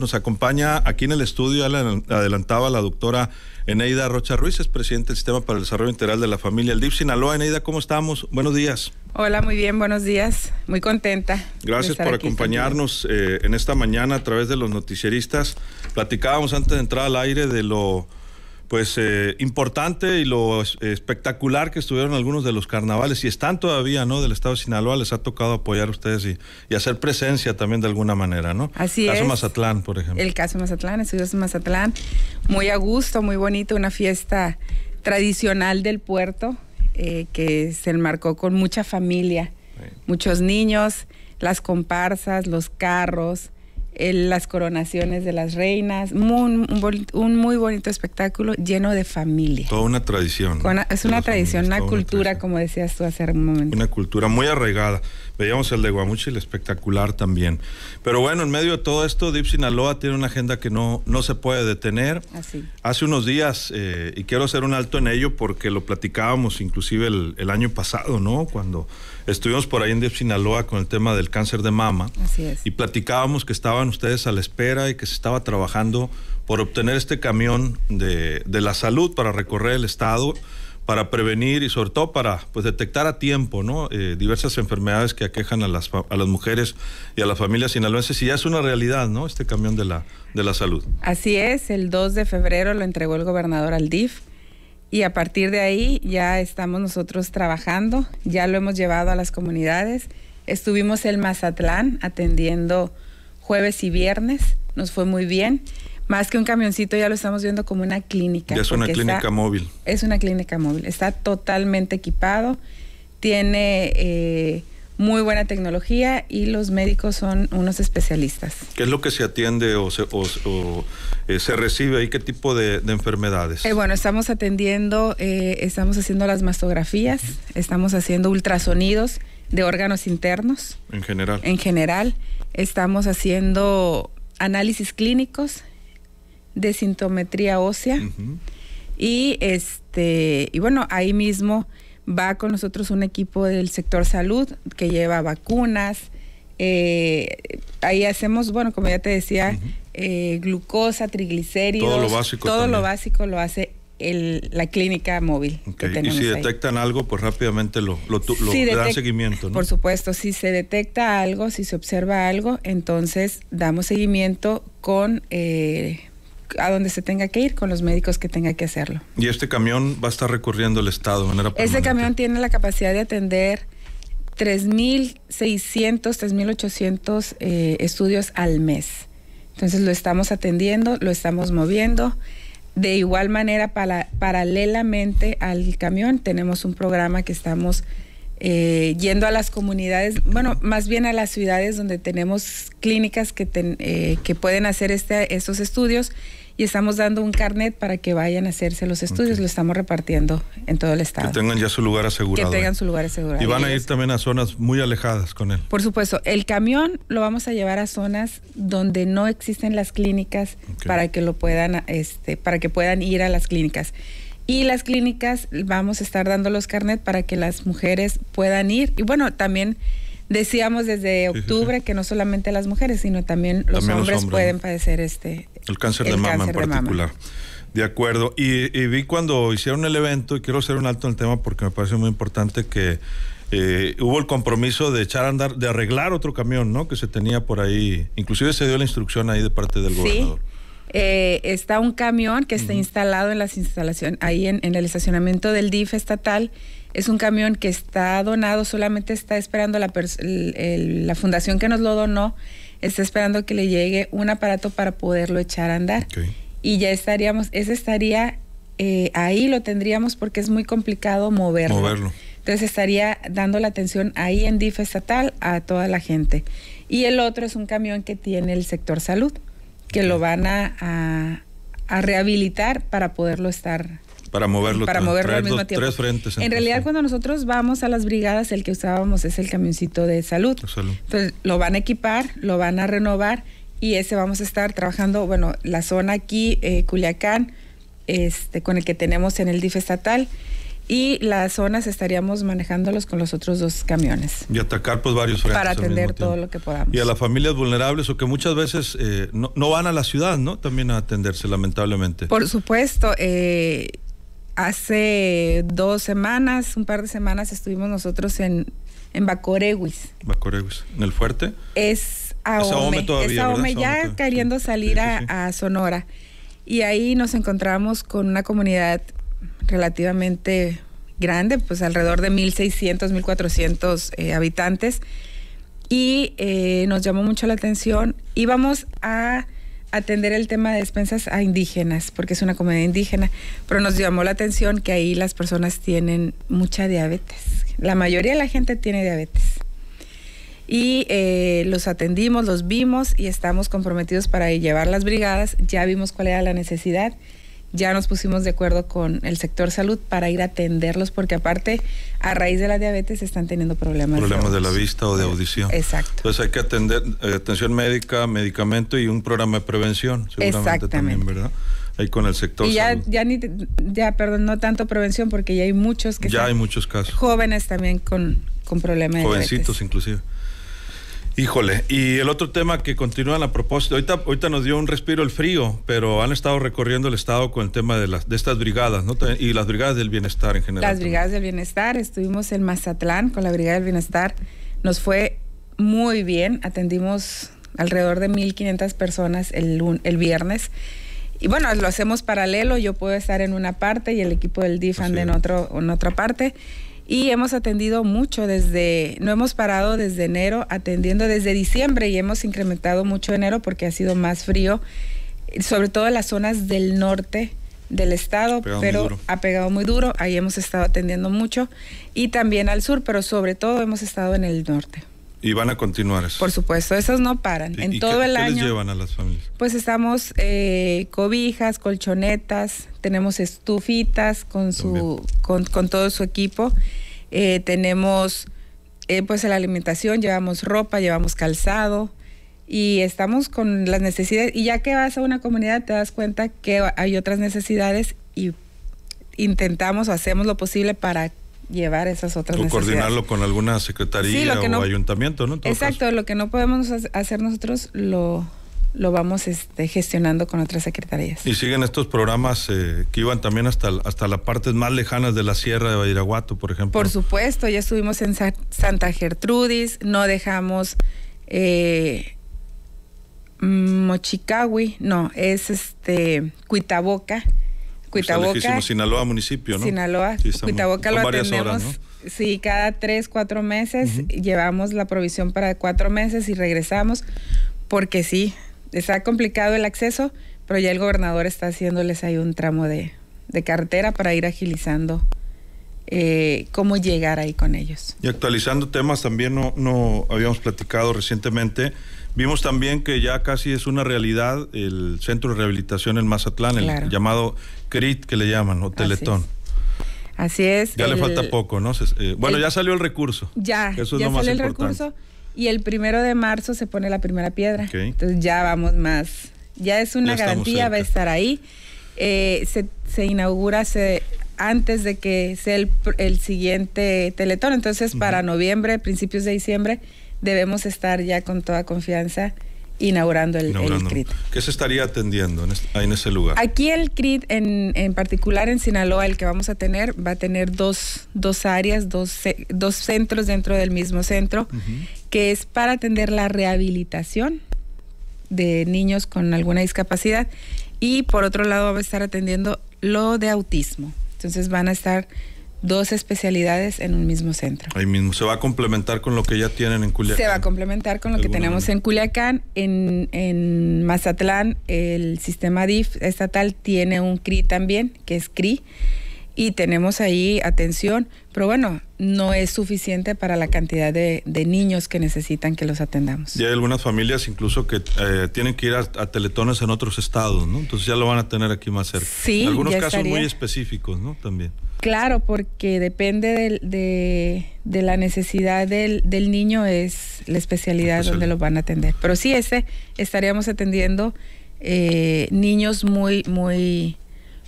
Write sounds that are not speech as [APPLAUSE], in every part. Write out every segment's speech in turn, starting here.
Nos acompaña aquí en el estudio, adelantaba la doctora Eneida Rocha Ruiz, es presidente del Sistema para el Desarrollo Integral de la Familia, el DIF Sinaloa. Eneida, ¿cómo estamos? Buenos días. Hola, muy bien, buenos días. Muy contenta. Gracias por acompañarnos eh, en esta mañana a través de los noticieristas. Platicábamos antes de entrar al aire de lo pues eh, importante y lo espectacular que estuvieron algunos de los carnavales y están todavía, ¿no? Del estado de Sinaloa les ha tocado apoyar a ustedes y, hacer presencia también de alguna manera, ¿no? Así caso Mazatlán, por ejemplo. El caso Mazatlán, estudios en Mazatlán, muy a gusto, muy bonito, una fiesta tradicional del puerto eh, que se enmarcó con mucha familia, muchos niños, las comparsas, los carros. Eh, las coronaciones de las reinas, un, muy bonito espectáculo lleno de familia. Toda una tradición. es una tradición, una cultura, como decías tú hace un momento. Una cultura muy arraigada. Veíamos el de el espectacular también. Pero bueno, en medio de todo esto, DIP Sinaloa tiene una agenda que no, no se puede detener. Así. Hace unos días, eh, y quiero hacer un alto en ello porque lo platicábamos inclusive el, año pasado, ¿no? Cuando estuvimos por ahí en DIP Sinaloa con el tema del cáncer de mama. Así es. Y platicábamos que estaban ustedes a la espera y que se estaba trabajando por obtener este camión de, de la salud para recorrer el estado para prevenir y sobre todo para pues, detectar a tiempo ¿no? Eh, diversas enfermedades que aquejan a las, a las mujeres y a las familias sinaloenses. Y ya es una realidad ¿no? este camión de la, de la salud. Así es, el 2 de febrero lo entregó el gobernador al DIF y a partir de ahí ya estamos nosotros trabajando, ya lo hemos llevado a las comunidades. Estuvimos en Mazatlán atendiendo jueves y viernes, nos fue muy bien más que un camioncito, ya lo estamos viendo como una clínica. Ya es una clínica móvil. Es una clínica móvil. Está totalmente equipado, tiene eh, muy buena tecnología y los médicos son unos especialistas. ¿Qué es lo que se atiende o se, eh, recibe ahí? ¿Qué tipo de, enfermedades? Eh, bueno, estamos atendiendo, estamos haciendo las mastografías, estamos haciendo ultrasonidos de órganos internos. En general. En general. Estamos haciendo análisis clínicos, de sintometría ósea. Y este, y bueno, ahí mismo va con nosotros un equipo del sector salud que lleva vacunas. Eh, ahí hacemos, bueno, como ya te decía, eh, glucosa, triglicéridos. Todo lo básico. Todo lo básico lo hace la clínica móvil. y si detectan algo, pues rápidamente lo, lo, dan seguimiento. Por supuesto, si se detecta algo, si se observa algo, entonces damos seguimiento con eh, a donde se tenga que ir con los médicos que tenga que hacerlo. ¿Y este camión va a estar recorriendo el estado de Este camión tiene la capacidad de atender 3.600, 3.800 eh, estudios al mes. Entonces lo estamos atendiendo, lo estamos moviendo. De igual manera, para, paralelamente al camión, tenemos un programa que estamos eh, yendo a las comunidades, bueno, más bien a las ciudades donde tenemos clínicas que, eh, que pueden hacer este, estos estudios y estamos dando un carnet para que vayan a hacerse los estudios, lo estamos repartiendo en todo el estado. Que tengan ya su lugar asegurado. Que ¿eh? tengan su lugar asegurado. Y van a ir también a zonas muy alejadas con él. Por supuesto, el camión lo vamos a llevar a zonas donde no existen las clínicas para que lo puedan este para que puedan ir a las clínicas. Y las clínicas vamos a estar dando los carnet para que las mujeres puedan ir. Y bueno, también decíamos desde octubre que no solamente las mujeres, sino también los, hombres, pueden padecer este el cáncer de mama en particular. De, acuerdo. Y, vi cuando hicieron el evento, y quiero hacer un alto en el tema porque me parece muy importante que eh, hubo el compromiso de echar a andar, de arreglar otro camión, ¿no? Que se tenía por ahí. Inclusive se dio la instrucción ahí de parte del gobernador. Eh, está un camión que está instalado en las instalaciones, ahí en, el estacionamiento del DIF estatal. Es un camión que está donado, solamente está esperando la, fundación que nos lo donó, está esperando que le llegue un aparato para poderlo echar a andar. Y ya estaríamos, ese estaría eh, ahí, lo tendríamos porque es muy complicado moverlo. moverlo. Entonces estaría dando la atención ahí en DIF estatal a toda la gente. Y el otro es un camión que tiene el sector salud que lo van a, a, rehabilitar para poderlo estar para moverlo, para moverlo al mismo tiempo. Tres frentes, en, realidad, cuando nosotros vamos a las brigadas, el que usábamos es el camioncito de salud. salud. Entonces, lo van a equipar, lo van a renovar y ese vamos a estar trabajando, bueno, la zona aquí, eh, Culiacán, este, con el que tenemos en el DIF estatal y las zonas estaríamos manejándolos con los otros dos camiones. Y atacar pues varios frentes. Para atender todo lo que podamos. Y a las familias vulnerables o que muchas veces eh, no, van a la ciudad, ¿no? También a atenderse, lamentablemente. Por supuesto. Eh, hace dos semanas, un par de semanas, estuvimos nosotros en, en Bacoreguis. Bacoreguis, ¿en el fuerte? Es Aome. es ya queriendo salir A, a Sonora. Y ahí nos encontramos con una comunidad relativamente grande, pues alrededor de 1.600, 1.400 eh, habitantes. Y eh, nos llamó mucho la atención. Íbamos a atender el tema de despensas a indígenas, porque es una comunidad indígena, pero nos llamó la atención que ahí las personas tienen mucha diabetes. La mayoría de la gente tiene diabetes. Y eh, los atendimos, los vimos y estamos comprometidos para llevar las brigadas. Ya vimos cuál era la necesidad ya nos pusimos de acuerdo con el sector salud para ir a atenderlos, porque aparte, a raíz de la diabetes están teniendo problemas. Problemas de, la vista o de audición. Exacto. Entonces hay que atender eh, atención médica, medicamento y un programa de prevención, seguramente también, ¿verdad? Ahí con el sector. ya, salud. ya, ni, ya, perdón, no tanto prevención, porque ya hay muchos que. Ya hay muchos casos. Jóvenes también con, con problemas de diabetes. inclusive. Híjole, y el otro tema que continúa a propósito, ahorita, ahorita nos dio un respiro el frío, pero han estado recorriendo el Estado con el tema de, las, de estas brigadas, Y las brigadas del bienestar en general. Las brigadas del bienestar, estuvimos en Mazatlán con la Brigada del Bienestar, nos fue muy bien, atendimos alrededor de 1.500 personas el, el viernes. Y bueno, lo hacemos paralelo, yo puedo estar en una parte y el equipo del DIF en, otro, en otra parte y hemos atendido mucho desde, no hemos parado desde enero, atendiendo desde diciembre y hemos incrementado mucho enero porque ha sido más frío, sobre todo en las zonas del norte del estado, pero ha pegado muy duro, ahí hemos estado atendiendo mucho y también al sur, pero sobre todo hemos estado en el norte. Y van a continuar eso. Por supuesto, esas no paran. en todo qué, el les llevan a las familias? Pues estamos eh, cobijas, colchonetas, tenemos estufitas con su, con, todo su equipo, eh, tenemos eh, pues la alimentación, llevamos ropa, llevamos calzado y estamos con las necesidades. Y ya que vas a una comunidad te das cuenta que hay otras necesidades y intentamos o hacemos lo posible para llevar esas otras o coordinarlo con alguna secretaría o ayuntamiento, ¿no? Exacto, lo que no podemos hacer nosotros lo, lo vamos este, gestionando con otras secretarías. Y siguen estos programas eh, que iban también hasta, hasta las partes más lejanas de la sierra de Badiraguato, por ejemplo. Por supuesto, ya estuvimos en Santa Gertrudis, no dejamos eh, Mochicawi, no, es este Cuitaboca pues Sinaloa municipio, ¿no? Sinaloa. Cuitaboca lo atendemos. Sí, cada tres, cuatro meses llevamos la provisión para cuatro meses y regresamos, porque sí, está complicado el acceso, pero ya el gobernador está haciéndoles ahí un tramo de, de carretera para ir agilizando eh, cómo llegar ahí con ellos. Y actualizando temas, también no, no habíamos platicado recientemente Vimos también que ya casi es una realidad el centro de rehabilitación en Mazatlán, el llamado CRIT que le llaman, o Teletón. Así es. ya le falta poco, ¿no? Eh, bueno, ya salió el recurso. Ya, Eso es lo más salió recurso. Y el primero de marzo se pone la primera piedra. Entonces ya vamos más. Ya es una garantía, va a estar ahí. Eh, se, inaugura se, antes de que sea el, el siguiente Teletón. Entonces, para noviembre, principios de diciembre, debemos estar ya con toda confianza inaugurando el, CRIT. ¿Qué se estaría atendiendo en, en ese lugar? Aquí el CRIT, en, en, particular en Sinaloa, el que vamos a tener, va a tener dos, dos áreas, dos, dos, centros dentro del mismo centro, que es para atender la rehabilitación de niños con alguna discapacidad y por otro lado va a estar atendiendo lo de autismo. Entonces van a estar dos especialidades en un mismo centro. Ahí mismo, ¿se va a complementar con lo que ya tienen en Culiacán? Se va a complementar con lo que tenemos en Culiacán. En, Mazatlán, el sistema DIF estatal tiene un CRI también, que es CRI y tenemos ahí atención, pero bueno, no es suficiente para la cantidad de, de niños que necesitan que los atendamos. Y hay algunas familias incluso que eh, tienen que ir a, teletones en otros estados, ¿no? Entonces ya lo van a tener aquí más cerca. Sí, algunos casos muy específicos, ¿no? También. Claro, porque depende de, de, la necesidad del, del, niño, es la especialidad donde lo van a atender. Pero sí, ese estaríamos atendiendo eh, niños muy, muy,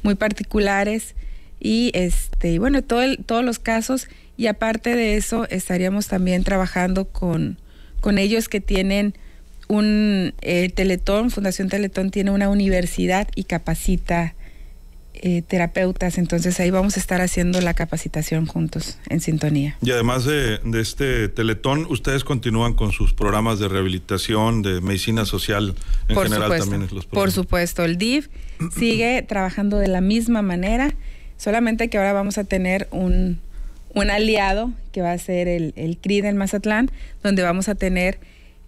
muy particulares y este, bueno, todo todos los casos. Y aparte de eso, estaríamos también trabajando con, con ellos que tienen un eh, Teletón, Fundación Teletón tiene una universidad y capacita eh, terapeutas, entonces ahí vamos a estar haciendo la capacitación juntos, en sintonía. Y además de, este teletón, ustedes continúan con sus programas de rehabilitación, de medicina social en general también. Los por supuesto, el DIF sigue [CLEARS THROAT] trabajando de la misma manera, solamente que ahora vamos a tener un, un aliado que va a ser el, el CRID en Mazatlán, donde vamos a tener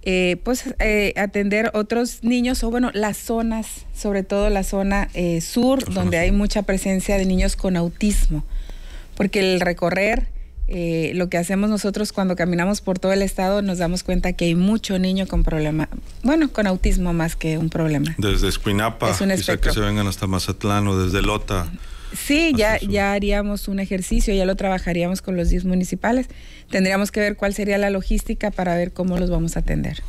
eh, pues eh, atender otros niños o bueno las zonas sobre todo la zona eh, sur donde hay mucha presencia de niños con autismo porque el recorrer eh, lo que hacemos nosotros cuando caminamos por todo el estado nos damos cuenta que hay mucho niño con problema bueno con autismo más que un problema desde Escuinapa quizá que se vengan hasta Mazatlán o desde Lota Sí, ya, ya haríamos un ejercicio, ya lo trabajaríamos con los 10 municipales. Tendríamos que ver cuál sería la logística para ver cómo los vamos a atender.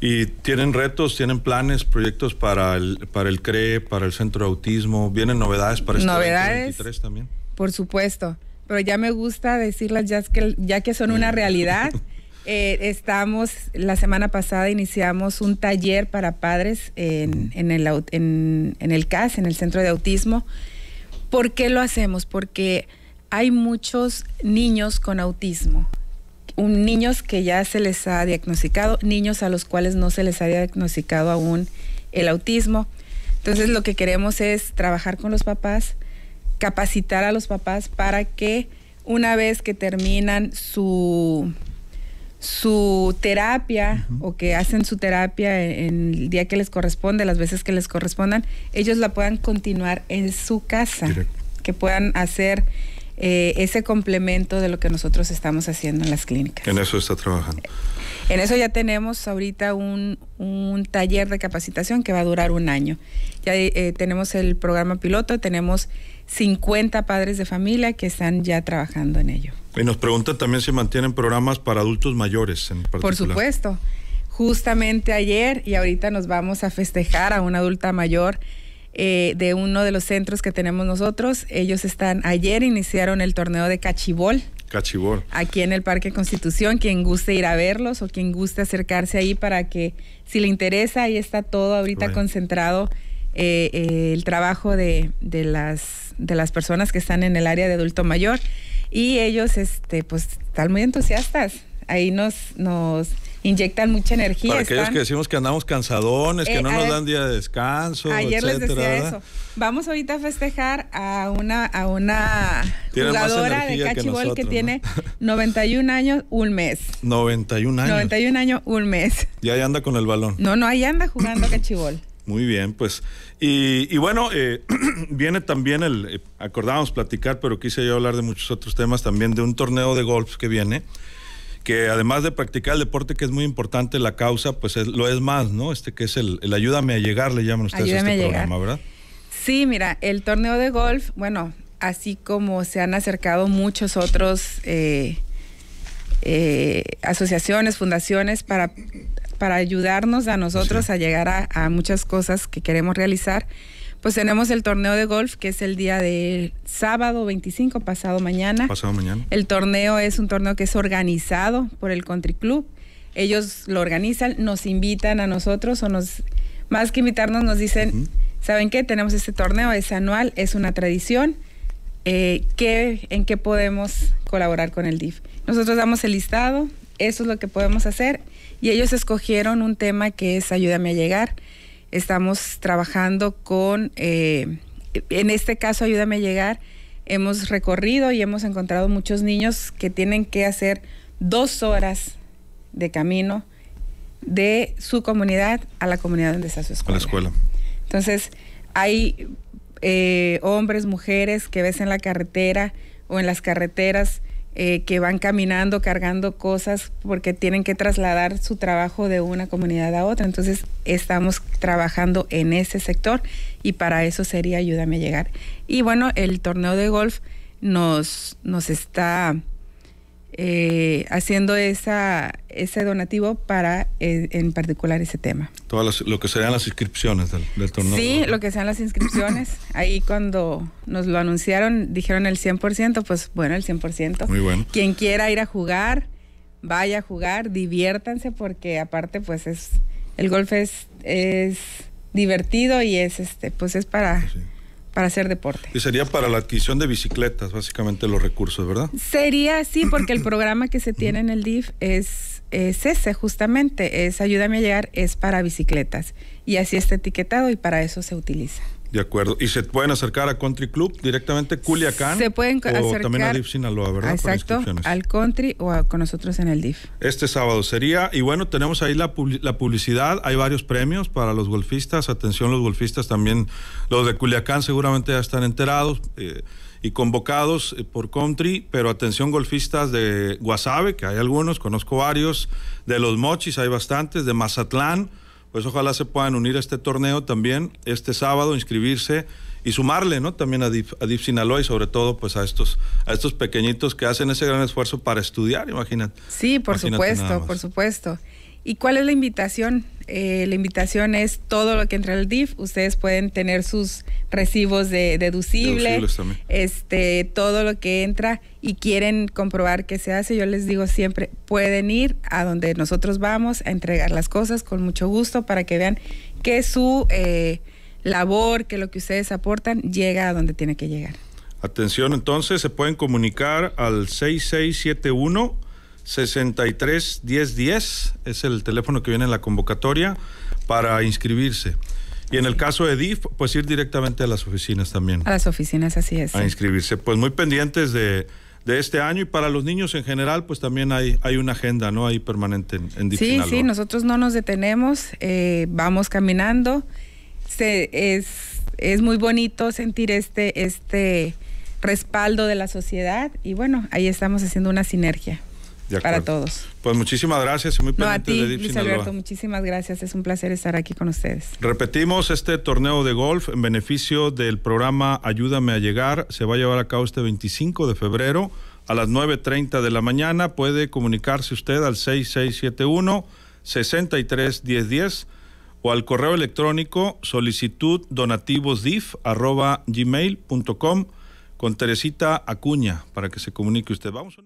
¿Y tienen retos, tienen planes, proyectos para el, para el CRE, para el Centro de Autismo? ¿Vienen novedades para este ¿Novedades? 2023 también? Por supuesto, pero ya me gusta decirlas ya que, ya que son una realidad. [LAUGHS] Eh, estamos, la semana pasada iniciamos un taller para padres en, el, en el CAS, en el Centro de Autismo ¿Por qué lo hacemos? Porque hay muchos niños con autismo, niños que ya se les ha diagnosticado, niños a los cuales no se les ha diagnosticado aún el autismo. Entonces lo que queremos es trabajar con los papás, capacitar a los papás para que una vez que terminan su su terapia o que hacen su terapia en, el día que les corresponde, las veces que les correspondan, ellos la puedan continuar en su casa, que puedan hacer eh, ese complemento de lo que nosotros estamos haciendo en las clínicas. En eso está trabajando. En eso ya tenemos ahorita un, taller de capacitación que va a durar un año. Ya eh, tenemos el programa piloto, tenemos 50 padres de familia que están ya trabajando en ello. Y nos preguntan también si mantienen programas para adultos mayores en particular. Por supuesto. Justamente ayer y ahorita nos vamos a festejar a una adulta mayor eh, de uno de los centros que tenemos nosotros. Ellos están, ayer iniciaron el torneo de cachibol. Cachibol. Aquí en el Parque Constitución, quien guste ir a verlos o quien guste acercarse ahí para que, si le interesa, ahí está todo ahorita concentrado eh, eh, el trabajo de, las, de las personas que están en el área de adulto mayor. Y ellos, este, pues, están muy entusiastas. Ahí nos, nos inyectan mucha energía. Para aquellos que decimos que andamos cansadones, que eh, no nos dan día de descanso. Ayer les decía eso. Vamos ahorita a festejar a una, a una jugadora de cachibol que, tiene 91 [LAUGHS] años, un mes. 91 años. 91 años, un mes. Ya ahí anda con el balón. No, no, ahí anda jugando cachibol. [CLEARS THROAT] Muy bien, pues. Y, bueno, eh, [CLEARS THROAT] viene también el, eh, acordábamos platicar, pero quise yo hablar de muchos otros temas, también de un torneo de golf que viene que además de practicar el deporte, que es muy importante la causa, pues lo es más, ¿no? Este que es el, ayúdame a llegar, le llaman ustedes a este programa, ¿verdad? Sí, mira, el torneo de golf, bueno, así como se han acercado muchos otros eh, eh, asociaciones, fundaciones para, para ayudarnos a nosotros a llegar a muchas cosas que queremos realizar pues tenemos el torneo de golf que es el día del sábado 25, pasado mañana. Pasado mañana. El torneo es un torneo que es organizado por el Country Club. Ellos lo organizan, nos invitan a nosotros o nos, más que invitarnos, nos dicen, ¿saben qué? Tenemos este torneo, es anual, es una tradición. Eh, en qué podemos colaborar con el DIF. Nosotros damos el listado, eso es lo que podemos hacer, y ellos escogieron un tema que es Ayúdame a llegar. Estamos trabajando con, eh, en este caso, Ayúdame a llegar. Hemos recorrido y hemos encontrado muchos niños que tienen que hacer dos horas de camino de su comunidad a la comunidad donde está su escuela. Entonces, hay eh, hombres, mujeres que ves en la carretera o en las carreteras eh, que van caminando, cargando cosas, porque tienen que trasladar su trabajo de una comunidad a otra. Entonces, estamos trabajando en ese sector y para eso sería Ayúdame a llegar. Y bueno, el torneo de golf nos, nos está eh, haciendo esa, ese donativo para eh, en particular ese tema. Todas lo que serían las inscripciones del, torneo. Sí, lo que sean las inscripciones. [COUGHS] Ahí cuando nos lo anunciaron, dijeron el 100%, pues bueno, el 100%. Muy bueno. Quien quiera ir a jugar, vaya a jugar, diviértanse porque aparte pues es, el golf es, es divertido y es este, pues es para para hacer deporte. Y sería para la adquisición de bicicletas, básicamente los recursos, ¿verdad? Sería sí, porque el [CLEARS THROAT] programa que se tiene en el DIF es, es ese, justamente, es Ayúdame a llegar, es para bicicletas. Y así está etiquetado y para eso se utiliza. De acuerdo. ¿Y se pueden acercar a Country Club directamente Culiacán? Se pueden o también a DIF Sinaloa, ¿verdad? Exacto, al Country o con nosotros en el DIF. Este sábado sería. Y bueno, tenemos ahí la, publicidad. Hay varios premios para los golfistas. Atención, los golfistas también. Los de Culiacán seguramente ya están enterados. Eh, y convocados eh, por country, pero atención golfistas de Guasave, que hay algunos, conozco varios, de los Mochis hay bastantes, de Mazatlán, pues ojalá se puedan unir a este torneo también este sábado, inscribirse y sumarle, ¿no? También a Dip Sinaloa y sobre todo pues a estos, a estos pequeñitos que hacen ese gran esfuerzo para estudiar, imagínate. Sí, por supuesto, por supuesto. ¿Y cuál es la invitación? Eh, la invitación es todo lo que entra al DIF. Ustedes pueden tener sus recibos de deducible, este, todo lo que entra y quieren comprobar que se hace. Yo les digo siempre, pueden ir a donde nosotros vamos a entregar las cosas con mucho gusto para que vean que su eh, labor, que lo que ustedes aportan llega a donde tiene que llegar. Atención, entonces se pueden comunicar al 6671 63 10 10 es el teléfono que viene en la convocatoria para inscribirse. Y en el caso de DIF, pues ir directamente a las oficinas también. A las oficinas, así es. A inscribirse. Pues muy pendientes de, de este año y para los niños en general, pues también hay, hay una agenda, ¿no? hay permanente en, en Sí, sí, nosotros no nos detenemos, eh, vamos caminando. es, es muy bonito sentir este, este respaldo de la sociedad y bueno, ahí estamos haciendo una sinergia para todos. Pues muchísimas gracias. Muy a ti, Luis Alberto, muchísimas gracias. Es un placer estar aquí con ustedes. Repetimos este torneo de golf en beneficio del programa Ayúdame a Llegar. Se va a llevar a cabo este 25 de febrero a las 9.30 de la mañana. Puede comunicarse usted al 6671 631010 o al correo electrónico solicitud con Teresita Acuña para que se comunique usted. Vamos